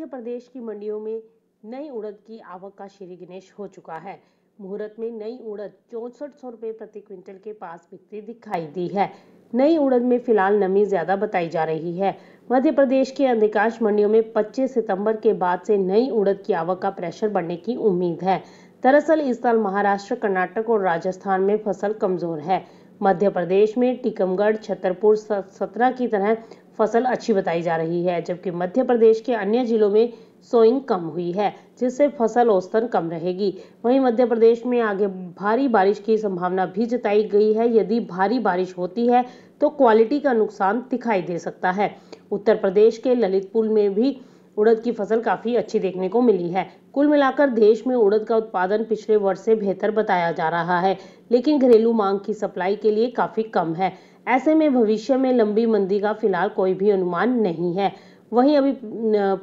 मध्य प्रदेश की मंडियों में नई उड़द की आवक का श्री गणेश हो चुका है मुहूर्त में नई उड़द चौंसठ सौ रुपये प्रति क्विंटल के पास बिकती दिखाई दी है नई उड़द में फिलहाल नमी ज्यादा बताई जा रही है मध्य प्रदेश के अधिकांश मंडियों में 25 सितंबर के बाद से नई उड़द की आवक का प्रेशर बढ़ने की उम्मीद है दरअसल इस साल महाराष्ट्र कर्नाटक और राजस्थान में फसल कमजोर है मध्य प्रदेश में टीकमगढ़ छतरपुर सतरा की तरह फसल अच्छी बताई जा रही है जबकि मध्य प्रदेश के अन्य जिलों में सोइंग कम हुई है जिससे फसल औसतन कम रहेगी वहीं मध्य प्रदेश में आगे भारी बारिश की संभावना भी जताई गई है यदि भारी बारिश होती है तो क्वालिटी का नुकसान दिखाई दे सकता है उत्तर प्रदेश के ललितपुर में भी उड़द की फसल काफ़ी अच्छी देखने को मिली है कुल मिलाकर देश में उड़द का उत्पादन पिछले वर्ष से बेहतर बताया जा रहा है लेकिन घरेलू मांग की सप्लाई के लिए काफ़ी कम है ऐसे में भविष्य में लंबी मंदी का फिलहाल कोई भी अनुमान नहीं है वहीं अभी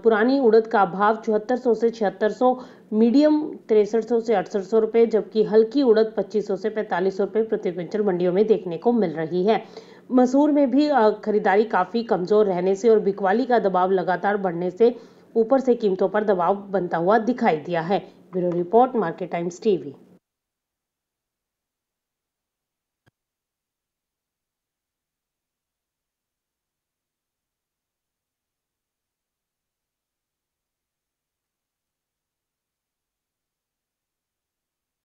पुरानी उड़द का भाव चौहत्तर सौ से छिहत्तर सौ मीडियम तिरसठ सौ से अड़सठ सौ जबकि हल्की उड़द पच्चीस सौ से पैंतालीस रुपए प्रति क्विंटल मंडियों में देखने को मिल रही है मसूर में भी खरीदारी काफ़ी कमज़ोर रहने से और बिकवाली का दबाव लगातार बढ़ने से ऊपर से कीमतों पर दबाव बनता हुआ दिखाई दिया है bureau report Market Times TV